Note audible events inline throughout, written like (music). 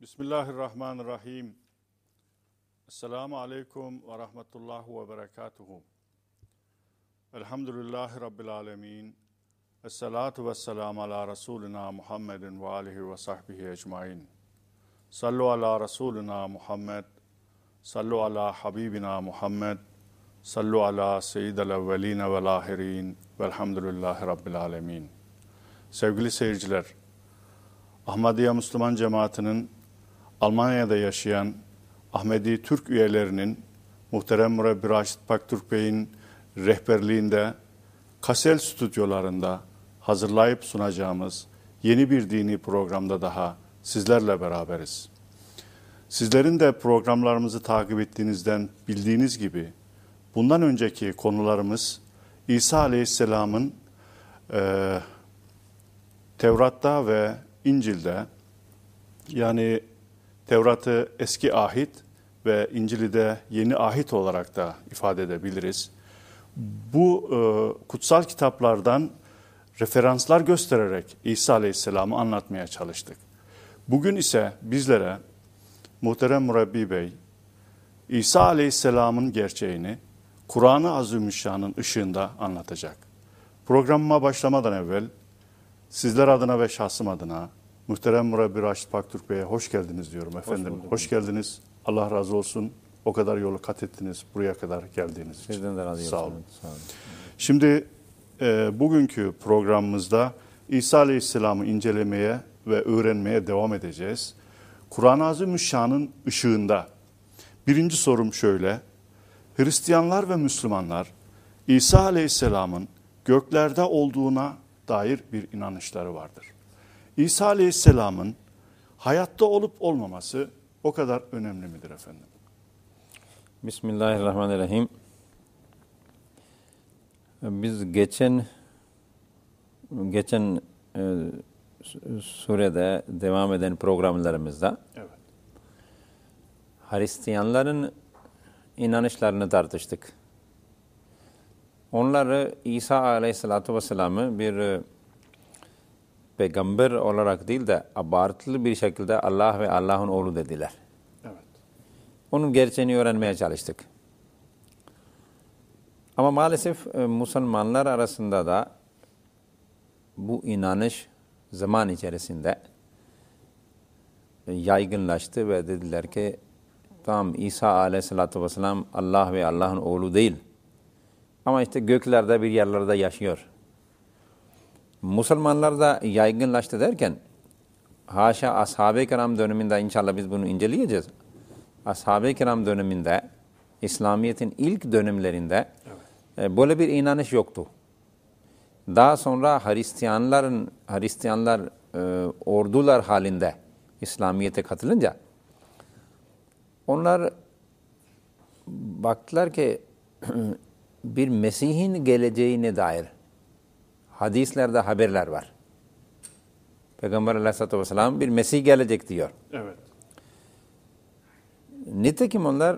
بسم الله الرحمن الرحيم السلام عليكم ورحمة الله وبركاته الحمد لله رب العالمين الصلاة والسلام على رسولنا محمد وآله وصحبه أجمعين صلوا على رسولنا محمد صلوا على حبيبنا محمد صلوا على سيد الأولين والآخرين والحمد velhamdülillahi rabbil alemin. Sevgili seyirciler, Ahmadiyya مسلمان جماعتنا Almanya'da yaşayan Ahmedi Türk üyelerinin muhterem Murabbi Raşit Paktürk Bey'in rehberliğinde Kasel stüdyolarında hazırlayıp sunacağımız yeni bir dini programda daha sizlerle beraberiz. Sizlerin de programlarımızı takip ettiğinizden bildiğiniz gibi bundan önceki konularımız İsa Aleyhisselam'ın e, Tevrat'ta ve İncil'de yani Tevrat'ı eski ahit ve İncil'i de yeni ahit olarak da ifade edebiliriz. Bu e, kutsal kitaplardan referanslar göstererek İsa Aleyhisselam'ı anlatmaya çalıştık. Bugün ise bizlere Muhterem Murabbi Bey, İsa Aleyhisselam'ın gerçeğini Kur'an-ı Azimüşşan'ın ışığında anlatacak. Programıma başlamadan evvel sizler adına ve şahsım adına Muhterem Murabbi Raşit Paktürk Bey'e hoş geldiniz diyorum efendim. Hoş, hoş geldiniz. Allah razı olsun. O kadar yolu kat ettiniz. Buraya kadar geldiğiniz için. Sizden de razı Sağ olun. Sağ olun. Şimdi e, bugünkü programımızda İsa Aleyhisselam'ı incelemeye ve öğrenmeye devam edeceğiz. Kur'an-ı Azimüşşan'ın ışığında. Birinci sorum şöyle. Hristiyanlar ve Müslümanlar İsa Aleyhisselam'ın göklerde olduğuna dair bir inanışları vardır. İsa Aleyhisselam'ın hayatta olup olmaması o kadar önemli midir efendim? Bismillahirrahmanirrahim. Biz geçen geçen e, sürede devam eden programlarımızda evet. Hristiyanların inanışlarını tartıştık. Onları İsa Aleyhisselatü Vesselam'ı bir e, peygamber olarak değil de abartılı bir şekilde Allah ve Allah'ın oğlu dediler. Evet. Onun gerçeğini öğrenmeye çalıştık. Ama maalesef e, Müslümanlar arasında da bu inanış zaman içerisinde e, yaygınlaştı ve dediler ki tam İsa aleyhissalatü vesselam Allah ve Allah'ın oğlu değil. Ama işte göklerde bir yerlerde yaşıyor. Müslümanlar da yaygınlaştı derken haşa ashab-ı kiram döneminde inşallah biz bunu inceleyeceğiz. Ashab-ı kiram döneminde İslamiyet'in ilk dönemlerinde evet. E, böyle bir inanış yoktu. Daha sonra Hristiyanların Hristiyanlar e, ordular halinde İslamiyet'e katılınca onlar baktılar ki (clears throat) bir Mesih'in geleceğine dair hadislerde haberler var. Peygamber aleyhissalatü vesselam bir Mesih gelecek diyor. Evet. Nitekim onlar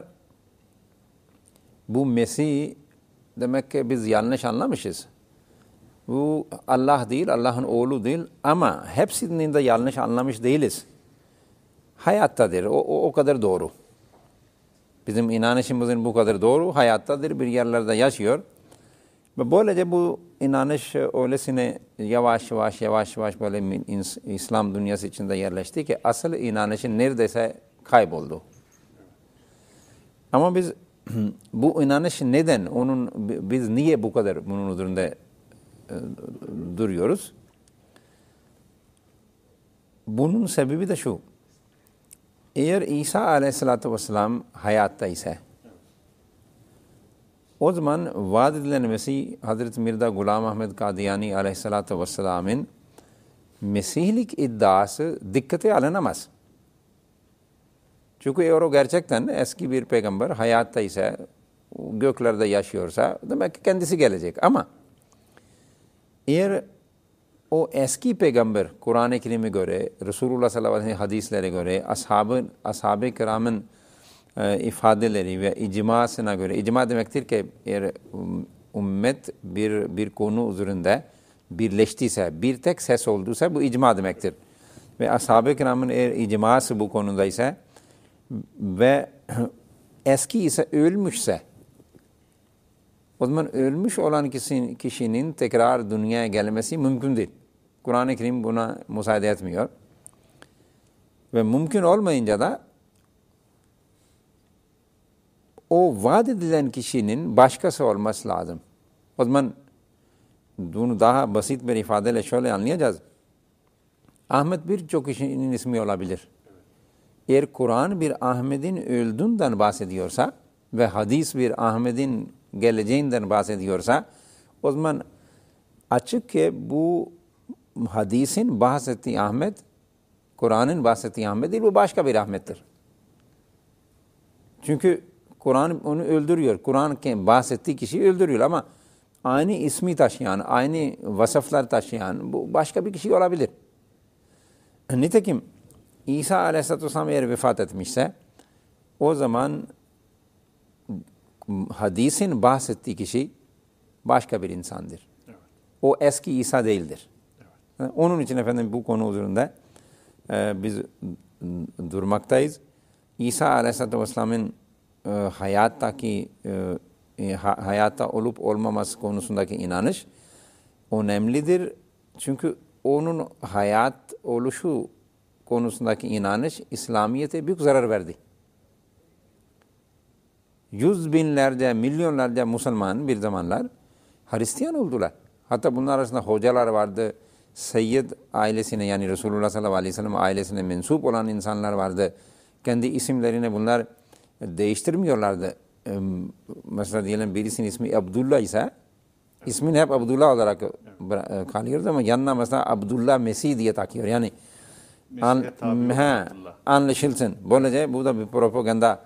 bu Mesih demek ki biz yanlış anlamışız. Bu Allah değil, Allah'ın oğlu değil ama hepsinin de yanlış anlamış değiliz. Hayattadır, o, o, o kadar doğru. Bizim inanışımızın bu kadar doğru, hayattadır, bir yerlerde yaşıyor. Ve böylece bu inanış öylesine yavaş yavaş yavaş yavaş böyle İslam dünyası içinde yerleşti ki asıl inanışı neredeyse kayboldu. Ama biz (clears throat) bu inanış neden, onun biz niye bu kadar bunun üzerinde e, duruyoruz? Bunun sebebi de şu. Eğer İsa aleyhissalatü vesselam hayatta ise, o zaman vaad edilen Mesih Hazreti Mirda Gulam Ahmet Kadiyani aleyhissalatü vesselamın Mesihlik iddiası dikkate alınamaz. Çünkü eğer o gerçekten eski bir peygamber hayatta ise göklerde yaşıyorsa demek ki kendisi gelecek. Ama eğer o eski peygamber Kur'an-ı Kerim'e göre, Resulullah sallallahu aleyhi ve sellem hadislere göre, ashab-ı ashab-ı kiramın e, ifadeleri ve icmasına göre, icma demektir ki eğer um, ümmet bir, bir konu üzerinde birleştiyse, bir tek ses olduysa bu icma demektir. Ve ashab-ı kiramın eğer icması bu konuda ise ve (clears throat) eski ise ölmüşse, o zaman ölmüş olan kişinin, kişinin tekrar dünyaya gelmesi mümkün değil. Kur'an-ı Kerim buna müsaade etmiyor. Ve mümkün olmayınca da o vaat edilen kişinin başkası olması lazım. O zaman bunu daha basit bir ifadeyle şöyle anlayacağız. Ahmet birçok kişinin ismi olabilir. Eğer Kur'an bir Ahmet'in öldüğünden bahsediyorsa ve hadis bir Ahmet'in geleceğinden bahsediyorsa o zaman açık ki bu hadisin bahsettiği Ahmet, Kur'an'ın bahsettiği Ahmet değil, bu başka bir Ahmet'tir. Çünkü Kur'an onu öldürüyor. Kur'an bahsettiği kişiyi öldürüyor ama aynı ismi taşıyan, aynı vasıflar taşıyan bu başka bir kişi olabilir. Nitekim İsa Aleyhisselatü Vesselam eğer vefat etmişse o zaman hadisin bahsettiği kişi başka bir insandır. O eski İsa değildir. Onun için efendim bu konu üzerinde biz durmaktayız. İsa Aleyhisselatü Vesselam'ın e, hayattaki e, e, ha, hayatta olup olmaması konusundaki inanış önemlidir. Çünkü onun hayat oluşu konusundaki inanış İslamiyet'e büyük zarar verdi. Yüz binlerce, milyonlarca Müslüman bir zamanlar Hristiyan oldular. Hatta bunlar arasında hocalar vardı. Seyyid ailesine yani Resulullah sallallahu aleyhi ve sellem ailesine mensup olan insanlar vardı. Kendi isimlerine bunlar değiştirmiyorlardı. Mesela diyelim birisinin ismi Abdullah ise ismini hep Abdullah olarak e, kalıyordu ama yanına mesela Abdullah Mesih diye takıyor. Yani an, he, anlaşılsın. Böylece bu da bir propaganda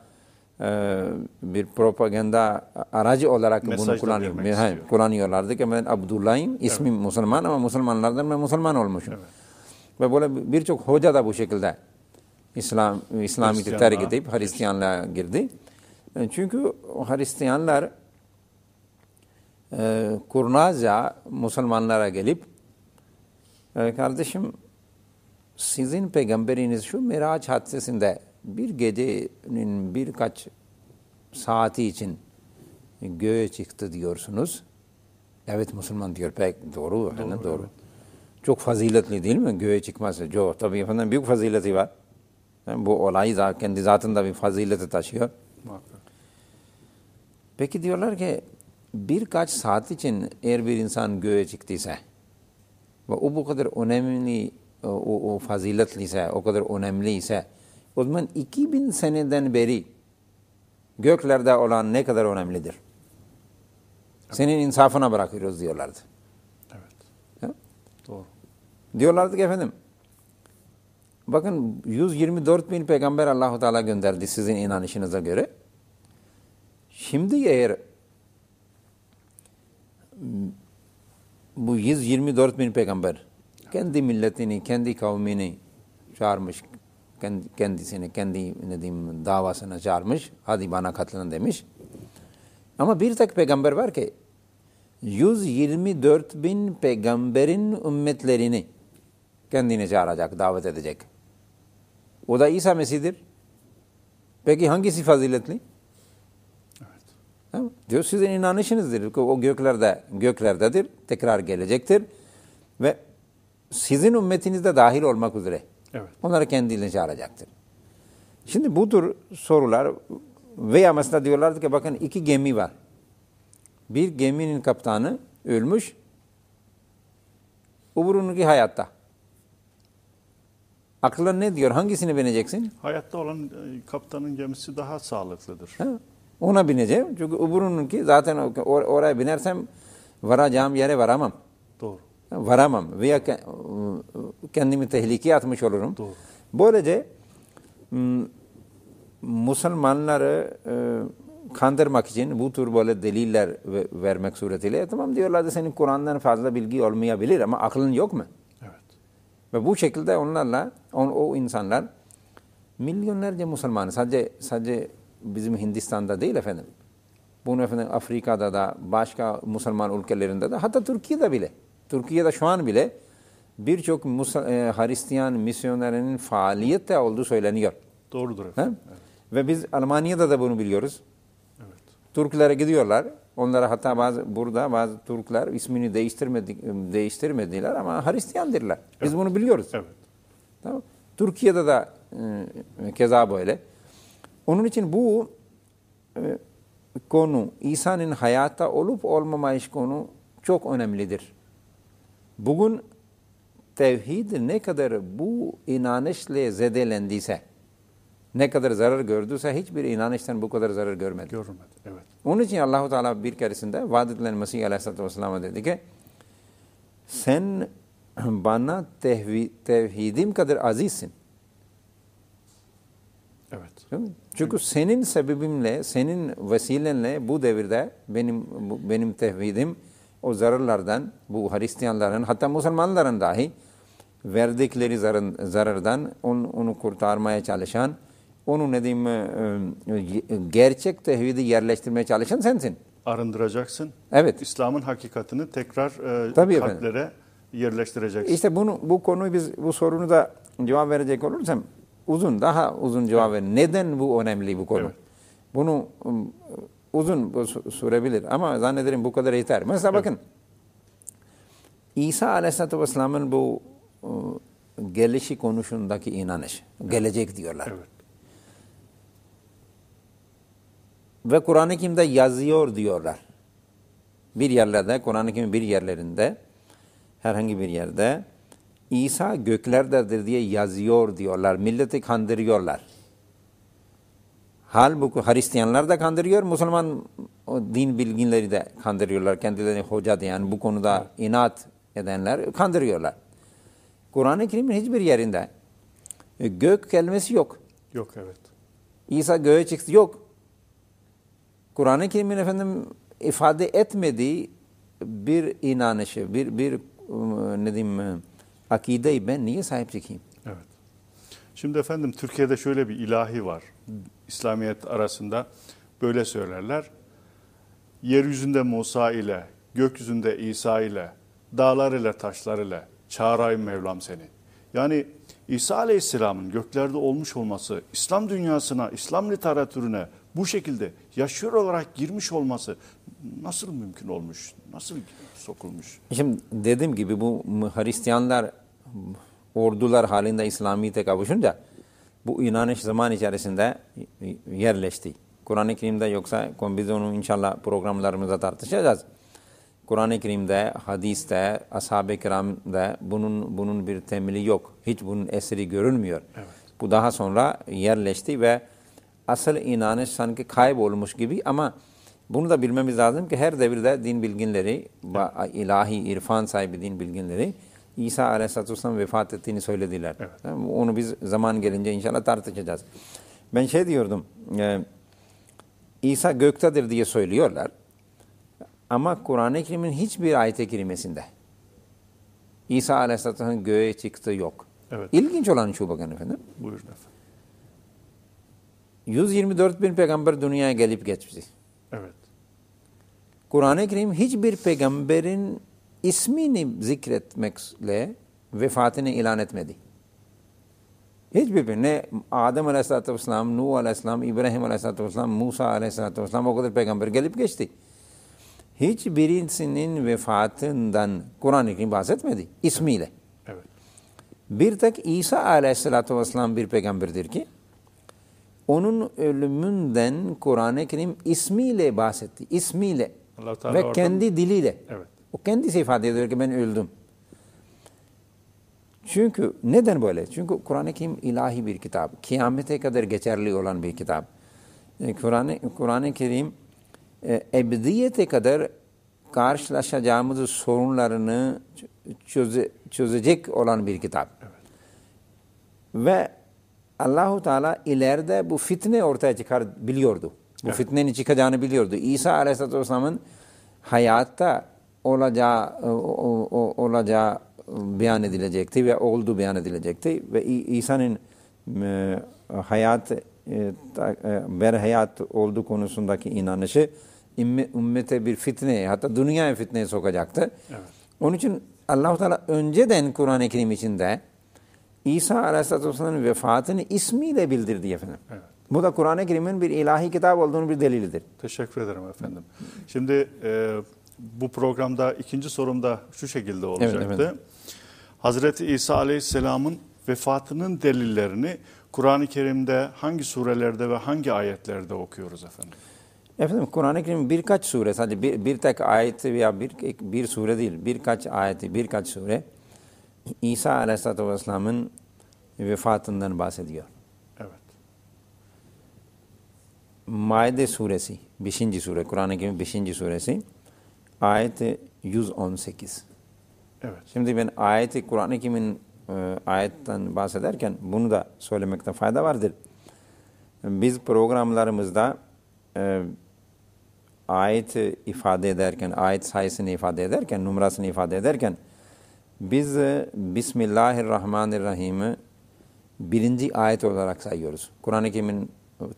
e, bir propaganda aracı olarak Mesaj bunu kullanıyor. He, kullanıyorlardı ki ben Abdullah'ım, ismim evet. Müslüman ama Müslümanlardan ben Müslüman olmuşum. Evet. Ve böyle birçok hoca da bu şekilde İslam terk edip Hristiyanlığa girdi. E, çünkü Hristiyanlar e, kurnazca Müslümanlara gelip e, kardeşim sizin peygamberiniz şu Miraç hadisesinde bir gecenin birkaç saati için göğe çıktı diyorsunuz. Evet Müslüman diyor pek doğru, doğru, doğru. Çok faziletli değil mi göğe çıkması? Çok tabii efendim büyük fazileti var. Bu olayı kendi zatında bir fazileti taşıyor. Muhakkak. Peki diyorlar ki birkaç saat için eğer bir insan göğe çıktıysa ve o bu kadar önemli, o, o faziletliyse, o kadar önemliyse o zaman 2000 seneden beri göklerde olan ne kadar önemlidir? Senin insafına bırakıyoruz diyorlardı. Evet. Ya? Doğru. Diyorlardı ki efendim Bakın 124 bin peygamber Allahu Teala gönderdi sizin inanışınıza göre. Şimdi eğer bu 124 bin peygamber kendi milletini, kendi kavmini çağırmış, kendisini, kendi ne diyeyim, davasına çağırmış, hadi bana katılın demiş. Ama bir tek peygamber var ki 124 bin peygamberin ümmetlerini kendine çağıracak, davet edecek. O da İsa Mesih'dir. Peki hangisi faziletli? Evet. Diyor sizin inanışınızdır. O göklerde göklerdedir. Tekrar gelecektir. Ve sizin ümmetinizde dahil olmak üzere. Evet. Onları kendiliğine çağıracaktır. Şimdi bu tür sorular veya mesela diyorlardı ki bakın iki gemi var. Bir geminin kaptanı ölmüş, öbürününki hayatta. Akıllar ne diyor? Hangisini bineceksin? Hayatta olan e, kaptanın gemisi daha sağlıklıdır. Ha? Ona bineceğim. Çünkü öbürünün ki zaten or oraya binersem varacağım yere varamam. Doğru. Varamam veya kendimi tehlikeye atmış olurum. Doğru. Böylece Müslümanları e, kandırmak için bu tür böyle deliller vermek suretiyle e, tamam diyorlar senin Kur'an'dan fazla bilgi olmayabilir ama aklın yok mu? Ve bu şekilde onlarla on, o insanlar milyonlarca Müslüman, sadece sadece bizim Hindistan'da değil efendim. Bunu efendim Afrika'da da başka Müslüman ülkelerinde de hatta Türkiye'de bile. Türkiye'de şu an bile birçok e, Hristiyan misyonerinin faaliyette olduğu söyleniyor. Doğrudur efendim. Evet. Ve biz Almanya'da da bunu biliyoruz. Evet. Türklere gidiyorlar. Onlara hatta bazı burada bazı Türkler ismini değiştirmedik değiştirmediler ama Hristiyandirler. Biz evet. bunu biliyoruz. Evet. Tamam. Türkiye'de de e, keza böyle. Onun için bu e, konu İsa'nın hayatta olup olmamayış konu çok önemlidir. Bugün tevhid ne kadar bu inanışla zedelendiyse, ne kadar zarar gördüyse hiçbir inanıştan bu kadar zarar görmedi. Görmedi, evet. Onun için Allahu Teala bir keresinde vaat edilen Mesih Aleyhisselatü Vesselam'a dedi ki, sen bana tevhidim kadar azizsin. Evet. Çünkü senin sebebimle, senin vesilenle bu devirde benim bu, benim tevhidim o zararlardan, bu Hristiyanların hatta Müslümanların dahi verdikleri zarardan onu, onu kurtarmaya çalışan onu ne diyeyim e, e, e, gerçek tevhidi yerleştirmeye çalışan sensin. Arındıracaksın. Evet. İslam'ın hakikatini tekrar Tabii kalplere efendim. yerleştireceksin. İşte bunu bu konuyu biz bu sorunu da cevap verecek olursam uzun daha uzun cevap evet. verin. Neden bu önemli bu konu? Evet. Bunu um, uzun sürebilir ama zannederim bu kadar yeter. Mesela evet. bakın İsa Aleyhisselatü Vesselam'ın bu gelişi konuşundaki inanış, gelecek diyorlar. Evet. ve Kur'an-ı Kerim'de yazıyor diyorlar. Bir yerlerde, Kur'an-ı Kerim'in bir yerlerinde, herhangi bir yerde İsa göklerdedir diye yazıyor diyorlar. Milleti kandırıyorlar. Halbuki Hristiyanlar da kandırıyor, Müslüman din bilginleri de kandırıyorlar. Kendilerini hoca diyen, bu konuda inat edenler kandırıyorlar. Kur'an-ı Kerim'in hiçbir yerinde e, gök kelimesi yok. Yok evet. İsa göğe çıktı yok. Kur'an-ı Kerim'in efendim ifade etmediği bir inanışı, bir, bir um, ne diyeyim, akideyi ben niye sahip çıkayım? Evet. Şimdi efendim Türkiye'de şöyle bir ilahi var. İslamiyet arasında böyle söylerler. Yeryüzünde Musa ile, gökyüzünde İsa ile, dağlar ile, taşlar ile çağırayım Mevlam seni. Yani İsa Aleyhisselam'ın göklerde olmuş olması İslam dünyasına, İslam literatürüne bu şekilde yaşıyor olarak girmiş olması nasıl mümkün olmuş? Nasıl sokulmuş? Şimdi dediğim gibi bu Hristiyanlar ordular halinde İslamiyet'e kavuşunca bu inanış zaman içerisinde yerleşti. Kur'an-ı Kerim'de yoksa biz onu inşallah programlarımızda tartışacağız. Kur'an-ı Kerim'de, hadiste, ashab-ı kiramda bunun, bunun bir temeli yok. Hiç bunun eseri görünmüyor. Evet. Bu daha sonra yerleşti ve asıl inanış sanki kaybolmuş gibi ama bunu da bilmemiz lazım ki her devirde din bilginleri, evet. ilahi irfan sahibi din bilginleri İsa Aleyhisselatü Vesselam vefat ettiğini söylediler. Evet. Onu biz zaman gelince inşallah tartışacağız. Ben şey diyordum, e, İsa göktedir diye söylüyorlar. Ama Kur'an-ı Kerim'in hiçbir ayet-i kerimesinde İsa Aleyhisselatü'nün göğe çıktığı yok. Evet. İlginç olan şu bakın efendim. Buyurun efendim. 124 bin peygamber dünyaya gelip geçti. Evet. Kur'an-ı Kerim hiçbir peygamberin ismini zikretmekle vefatını ilan etmedi. Hiçbir ne Adem Aleyhisselatü Vesselam, Nuh Aleyhisselam, İbrahim Aleyhisselatü Vesselam, Musa Aleyhisselatü Vesselam o kadar peygamber gelip geçti. Hiçbirisinin vefatından Kur'an-ı Kerim bahsetmedi ismiyle. Evet. Bir tek İsa Aleyhisselatü Vesselam bir peygamberdir ki onun ölümünden Kur'an-ı Kerim ismiyle bahsetti. İsmiyle Allah Teala ve ortam. kendi diliyle. Evet. O kendisi ifade ediyor ki ben öldüm. Çünkü neden böyle? Çünkü Kur'an-ı Kerim ilahi bir kitap. Kıyamete kadar geçerli olan bir kitap. E, Kur'an-ı Kur'an Kerim e, ebediyete kadar karşılaşacağımız sorunlarını çöze, çözecek olan bir kitap. Evet. Ve Allahu Teala ileride bu fitne ortaya çıkar biliyordu. Bu evet. fitnenin çıkacağını biliyordu. İsa Aleyhisselatü Vesselam'ın hayatta olacağı e, o, o, olacağı beyan edilecekti ve oldu beyan edilecekti ve İsa'nın e, hayat e, e, berhayat olduğu konusundaki inanışı ümmete bir fitne, hatta dünyaya fitneye sokacaktı. Evet. Onun için Allahu Teala önceden Kur'an-ı Kerim içinde İsa Aleyhisselatü Vesselam'ın vefatını ismiyle bildirdi efendim. Evet. Bu da Kur'an-ı Kerim'in bir ilahi kitap olduğunu bir delilidir. Teşekkür ederim efendim. Şimdi e, bu programda ikinci sorum da şu şekilde olacaktı. Evet, efendim. Hazreti İsa Aleyhisselam'ın vefatının delillerini Kur'an-ı Kerim'de hangi surelerde ve hangi ayetlerde okuyoruz efendim? Efendim Kur'an-ı Kerim birkaç sure sadece bir, bir tek ayeti veya bir, bir sure değil birkaç ayeti birkaç sure İsa Aleyhisselatü Vesselam'ın vefatından bahsediyor. Evet. Maide suresi, 5. sure, Kur'an-ı Kerim 5. suresi, ayet 118. Evet. Şimdi ben ayeti Kur'an-ı Kerim'in e, ayetten bahsederken bunu da söylemekte fayda vardır. Biz programlarımızda e, ayet ifade ederken, ayet sayısını ifade ederken, numarasını ifade ederken biz Bismillahirrahmanirrahim'i birinci ayet olarak sayıyoruz. Kur'an-ı Kerim'in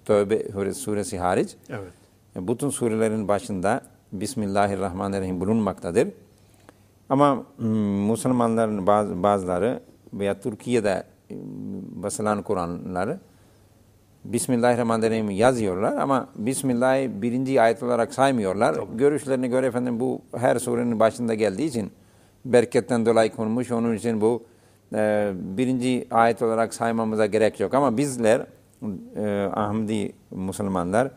Tövbe suresi hariç evet. E, bütün surelerin başında Bismillahirrahmanirrahim bulunmaktadır. Ama Müslümanların bazı, bazıları veya Türkiye'de e, basılan Kur'anları Bismillahirrahmanirrahim yazıyorlar ama Bismillah birinci ayet olarak saymıyorlar. Tabii. Görüşlerine göre efendim bu her surenin başında geldiği için bereketten dolayı konmuş. Onun için bu e, birinci ayet olarak saymamıza gerek yok. Ama bizler e, Ahmadi Müslümanlar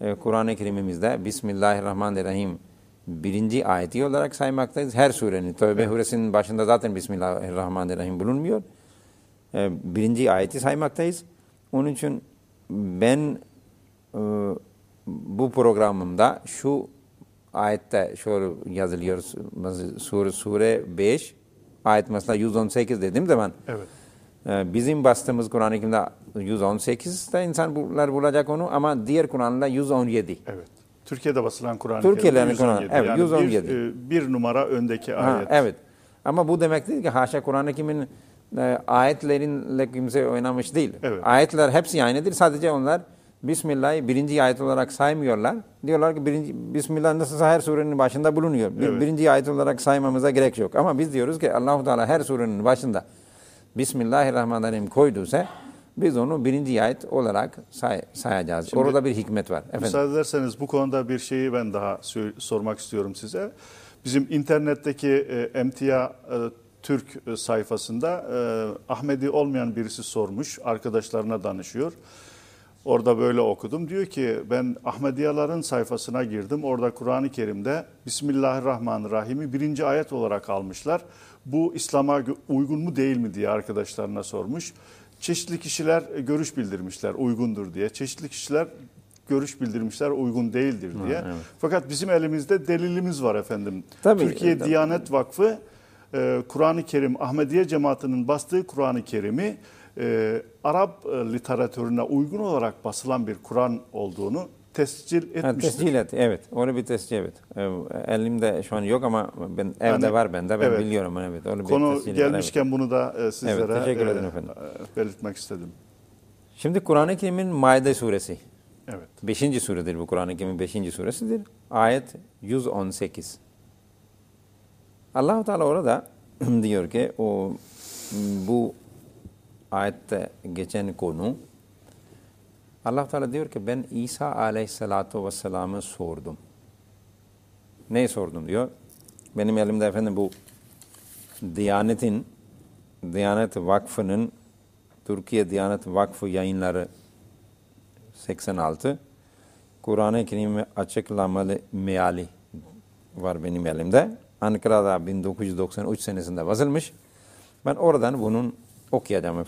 e, Kur'an-ı Kerim'imizde Bismillahirrahmanirrahim birinci ayeti olarak saymaktayız. Her surenin, Tövbe suresinin başında zaten Bismillahirrahmanirrahim bulunmuyor. E, birinci ayeti saymaktayız. Onun için ben e, bu programımda şu ayette şöyle yazılıyor sure, sure 5 ayet mesela 118 dediğim zaman evet. Ee, bizim bastığımız Kur'an-ı Kerim'de 118'de insan bunlar bulacak onu ama diğer Kur'an'da 117. Evet. Türkiye'de basılan Kur'an-ı Kerim Türkiye'de Kur'an, evet, yani 117. Bir, e, bir numara öndeki ha, ayet. Evet. Ama bu demek değil ki haşa Kur'an-ı Kerim'in e, ayetlerinle kimse oynamış değil. Evet. Ayetler hepsi aynıdır. Sadece onlar Bismillah'ı birinci ayet olarak saymıyorlar. Diyorlar ki birinci, Bismillah nasılsa her surenin başında bulunuyor. Bir, evet. Birinci ayet olarak saymamıza gerek yok. Ama biz diyoruz ki Allahu Teala her surenin başında Bismillahirrahmanirrahim koyduysa biz onu birinci ayet olarak say sayacağız. Şimdi, Orada bir hikmet var. Efendim? Müsaade ederseniz bu konuda bir şeyi ben daha sormak istiyorum size. Bizim internetteki e, emtia e, Türk e, sayfasında e, Ahmedi olmayan birisi sormuş, arkadaşlarına danışıyor. Orada böyle okudum. Diyor ki ben Ahmediyaların sayfasına girdim. Orada Kur'an-ı Kerim'de Bismillahirrahmanirrahim'i birinci ayet olarak almışlar. Bu İslam'a uygun mu değil mi diye arkadaşlarına sormuş. Çeşitli kişiler e, görüş bildirmişler uygundur diye. Çeşitli kişiler görüş bildirmişler uygun değildir diye. Ha, evet. Fakat bizim elimizde delilimiz var efendim. Tabii, Türkiye e, tabii. Diyanet Vakfı e, Kur'an-ı Kerim Ahmediye cemaatinin bastığı Kur'an-ı Kerim'i e, Arap e, literatürüne uygun olarak basılan bir Kur'an olduğunu tescil etmiştir. Ha, tescil et, evet. Onu bir tescil evet e, Elimde şu an yok ama ben evde yani, var bende. Ben evet. biliyorum. Evet, onu Konu bir tescil gelmişken var, evet. bunu da e, sizlere evet, teşekkür e, ederim efendim. E, belirtmek istedim. Şimdi Kur'an-ı Kerim'in Maide suresi. Evet. Beşinci suredir bu Kur'an-ı Kerim'in beşinci suresidir. Ayet 118. allah Teala orada (clears throat) diyor ki o bu ayette geçen konu Allah Teala diyor ki ben İsa aleyhissalatu vesselam'ı sordum. Neyi sordum diyor. Benim elimde efendim bu Diyanet'in, Diyanet Vakfı'nın, Türkiye Diyanet Vakfı yayınları 86, Kur'an-ı Kerim açıklamalı meali var benim elimde. Ankara'da 1993 senesinde basılmış. Ben oradan bunun اوکے جامع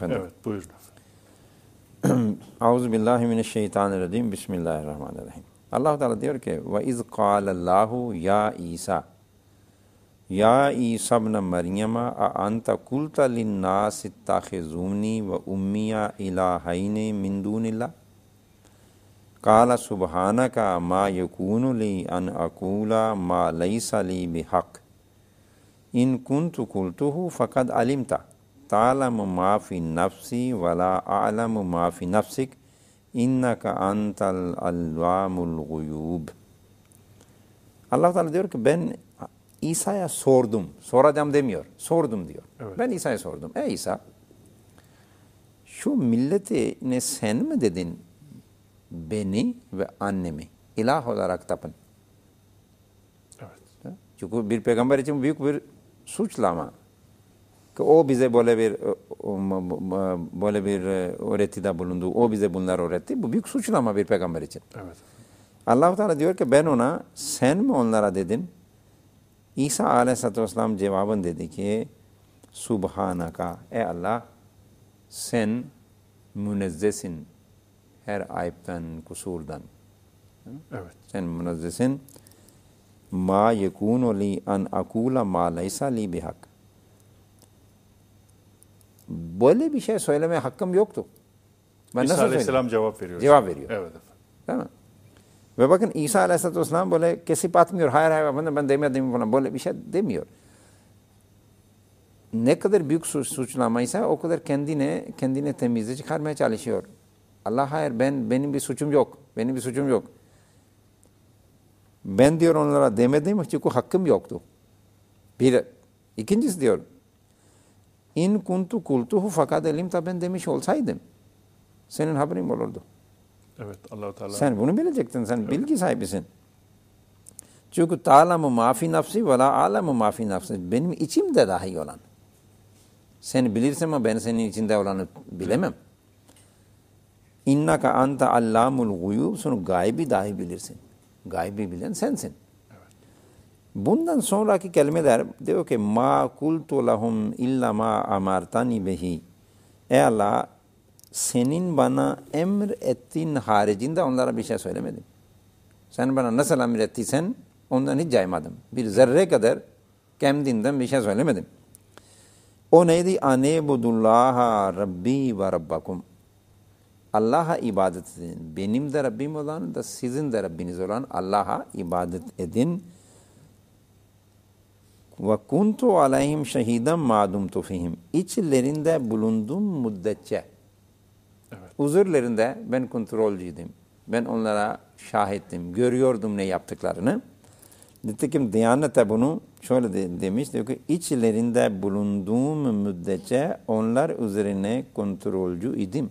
آؤز بلّہ شیطان الدیم بسم اللہ الرحمٰن الحمد اللہ تعالیٰ دیہ و از کال اللہ یا عیسا یا عی صبن مریم انت کُل تلن صاح ظومنی و امیا الدون کال سبحان کا ما یقون ما لئی سلی بحق ان کن تو کل تو فقط علم تا ta'lemu ma fi nafsi ve la a'lemu ma fi nafsik innaka antal allamul guyub. Allah Teala diyor ki ben İsa'ya sordum. Soracağım demiyor. Sordum diyor. Evet. Ben İsa'ya sordum. Ey İsa şu milleti ne sen mi dedin beni ve annemi ilah olarak tapın. Evet. Çünkü bir peygamber için büyük bir suçlama o bize böyle bir e, böyle bir e, öğretide bulundu. O bize bunları öğretti. Bu büyük suçlama bir peygamber için. Evet. Allah-u Teala diyor ki ben ona sen mi onlara dedin? İsa aleyhissalatü vesselam cevabın dedi ki Subhanaka ey Allah sen münezzehsin her ayıptan, kusurdan. Evet. Sen münezzehsin. Ma yekunu li an akula ma leysa li bihak Böyle bir şey söylemeye hakkım yoktu. Ben İsa nasıl Aleyhisselam cevap veriyor. Cevap veriyor. Evet efendim. Değil mi? Ve bakın İsa Aleyhisselatü Vesselam böyle kesip atmıyor. Hayır hayır efendim ben demedim falan böyle bir şey demiyor. Ne kadar büyük suç, suçlamaysa o kadar kendine kendine temizliği çıkarmaya çalışıyor. Allah hayır ben benim bir suçum yok. Benim bir suçum yok. Ben diyor onlara demedim çünkü hakkım yoktu. Bir. ikincisi diyorum in kuntu kultuhu fakat elimta ben demiş olsaydım senin haberin olurdu. Evet allah Teala. Sen bunu bilecektin. Sen evet. bilgi sahibisin. Çünkü ta'lamu mafi nafsi ve la alamu mafi nafsi. Benim içimde dahi olan. Sen bilirsin ama ben senin içinde olanı bilemem. İnnaka anta allamul guyub. Sonra gaybi dahi bilirsin. Gaybi bilen sensin. Bundan sonraki kelimeler diyor ki ma kultu lahum illa ma amartani behi, Ey Allah senin bana emr ettiğin haricinde onlara bir şey söylemedim. Sen bana nasıl emir ettiysen ondan hiç caymadım. Bir zerre kadar kendinden bir şey söylemedim. O neydi? Anebudullaha Rabbi ve Rabbakum. Allah'a ibadet edin. Benim de Rabbim olan da sizin de Rabbiniz olan Allah'a ibadet edin. Ve kuntu aleyhim şehiden madum tufihim. İçlerinde bulunduğum müddetçe. Evet. Huzurlarında ben kontrolcüydüm. Ben onlara şahittim. Görüyordum ne yaptıklarını. Nitekim Diyanet'e bunu şöyle de, demiş. Diyor ki içlerinde bulunduğum müddetçe onlar üzerine kontrolcü idim.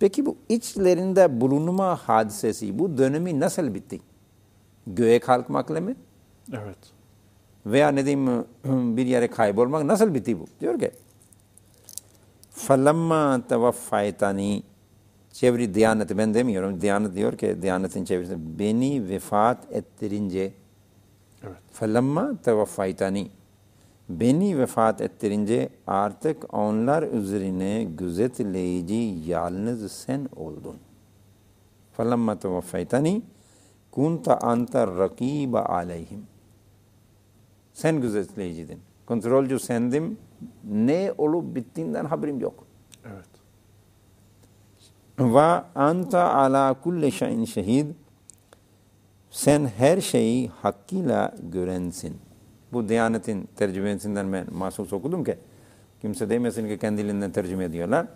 Peki bu içlerinde bulunma hadisesi bu dönemi nasıl bitti? Göğe kalkmakla mı? Evet veya ne diyeyim (clears throat) bir yere kaybolmak nasıl bitti bu? Diyor ki فَلَمَّا تَوَفَّيْتَنِي Çeviri Diyanet ben demiyorum. Diyanet diyor ki Diyanet'in çevirisi beni vefat ettirince evet. فَلَمَّا تَوَفَّيْتَنِي Beni vefat ettirince artık onlar üzerine gözetleyici yalnız sen oldun. فَلَمَّا تَوَفَّيْتَنِي كُنْتَ أَنْتَ الرَّقِيبَ عَلَيْهِمْ sen gözetleyicidin. Kontrolcü sendim. Ne olup bittiğinden haberim yok. Evet. Ve anta ala kulli şeyin şehid. Sen her şeyi hakkıyla görensin. Bu Diyanet'in tercümesinden ben mahsus okudum ki kimse demesin ki kendiliğinden tercüme ediyorlar.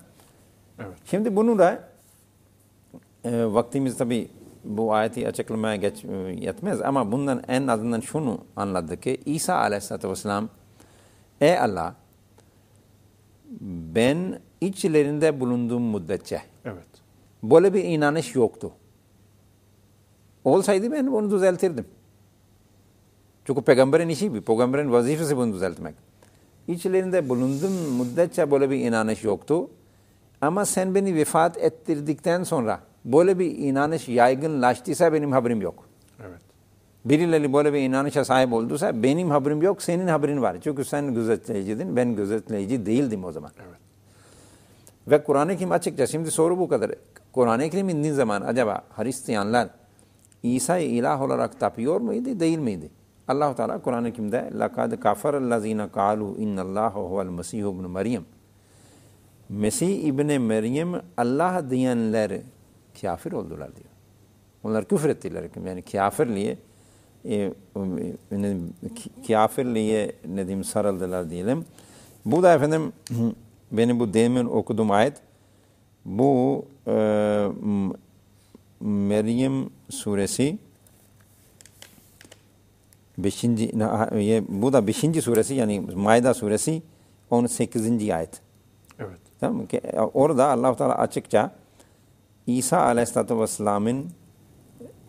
Evet. Şimdi bunu da e, vaktimiz tabii bu ayeti açıklamaya geç, e, yetmez ama bundan en azından şunu anladık ki İsa aleyhissalatü vesselam Ey Allah ben içlerinde bulunduğum müddetçe evet. böyle bir inanış yoktu. Olsaydı ben bunu düzeltirdim. Çünkü peygamberin işi bir, peygamberin vazifesi bunu düzeltmek. İçlerinde bulundum müddetçe böyle bir inanış yoktu. Ama sen beni vefat ettirdikten sonra böyle bir inanış yaygınlaştıysa benim haberim yok. Evet. Birileri böyle bir inanışa sahip olduysa benim haberim yok, senin haberin var. Çünkü sen gözetleyicidin, ben gözetleyici değildim o zaman. Evet. Ve Kur'an-ı Kerim açıkça, şimdi soru bu kadar. Kur'an-ı Kerim indiği zaman acaba Hristiyanlar İsa'yı ilah olarak tapıyor muydu, değil miydi? allah u Teala Kur'an-ı Kerim'de لَقَدْ كَفَرَ الَّذ۪ينَ قَالُوا اِنَّ اللّٰهَ هُوَ الْمَسِيحُ ibn Meryem Mesih İbni Meryem Allah diyenler kafir oldular diyor. Onlar küfür ettiler. Yani kafirliğe e, kafirliğe ne diyeyim sarıldılar diyelim. Bu da efendim (clears throat) benim bu demin okuduğum ayet bu e, Meryem suresi 5. bu da 5. suresi yani Maida suresi 18. ayet. Evet. Tamam mı? Orada Allah Teala açıkça İsa aleyhissalatü vesselamın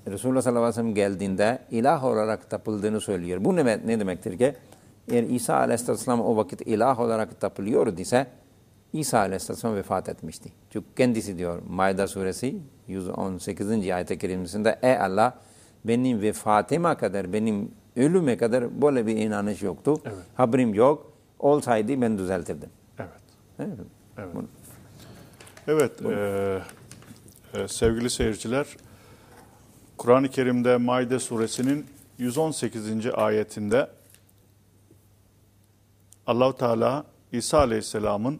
Resulullah sallallahu aleyhi ve sellem geldiğinde ilah olarak tapıldığını söylüyor. Bu ne, ne demektir ki? Eğer İsa aleyhissalatü vesselam o vakit ilah olarak tapılıyordu ise İsa aleyhissalatü vefat etmişti. Çünkü kendisi diyor Maide suresi 118. ayet-i kerimesinde Ey Allah benim vefatıma kadar benim ölüme kadar böyle bir inanış yoktu. Evet. Haberim yok. Olsaydı ben düzeltirdim. Evet. Evet. Evet. Bunu. evet. Bunu. E ee, sevgili seyirciler, Kur'an-ı Kerim'de Maide suresinin 118. ayetinde Allahu Teala İsa Aleyhisselam'ın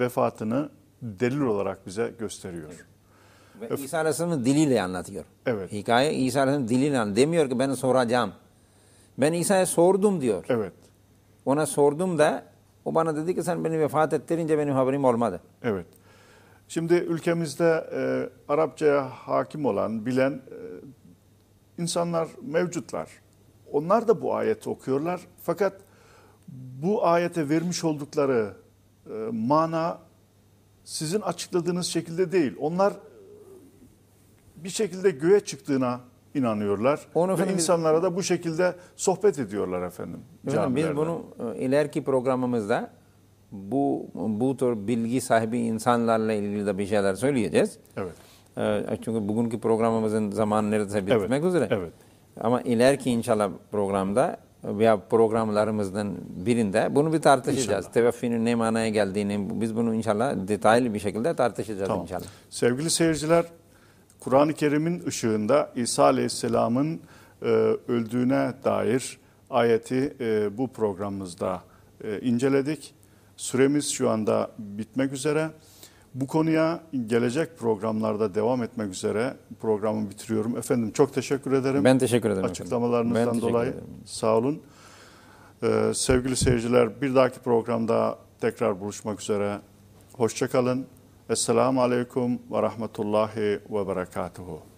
vefatını delil olarak bize gösteriyor. Ve İsa Aleyhisselam'ın diliyle anlatıyor. Evet. Hikaye İsa Aleyhisselam'ın diliyle anlatıyor. Demiyor ki ben soracağım. Ben İsa'ya sordum diyor. Evet. Ona sordum da o bana dedi ki sen beni vefat ettirince benim haberim olmadı. Evet. Şimdi ülkemizde e, Arapçaya hakim olan, bilen e, insanlar mevcutlar. Onlar da bu ayeti okuyorlar. Fakat bu ayete vermiş oldukları e, mana sizin açıkladığınız şekilde değil. Onlar bir şekilde göğe çıktığına inanıyorlar Onu ve insanlara da bu şekilde sohbet ediyorlar efendim. efendim biz bunu e, ileriki programımızda bu bu tür bilgi sahibi insanlarla ilgili de bir şeyler söyleyeceğiz. Evet. Ee, çünkü bugünkü programımızın zamanı neredeyse bitmek evet. üzere. Evet. Ama ileriki inşallah programda veya programlarımızdan birinde bunu bir tartışacağız. İnşallah. ne manaya geldiğini biz bunu inşallah detaylı bir şekilde tartışacağız tamam. inşallah. Sevgili seyirciler, Kur'an-ı Kerim'in ışığında İsa Aleyhisselam'ın e, öldüğüne dair ayeti e, bu programımızda e, inceledik. Süremiz şu anda bitmek üzere. Bu konuya gelecek programlarda devam etmek üzere programı bitiriyorum. Efendim çok teşekkür ederim. Ben teşekkür ederim. Açıklamalarınızdan efendim. dolayı ederim. sağ olun. Ee, sevgili seyirciler bir dahaki programda tekrar buluşmak üzere. Hoşçakalın. Esselamu Aleyküm ve Rahmetullahi ve Berekatuhu.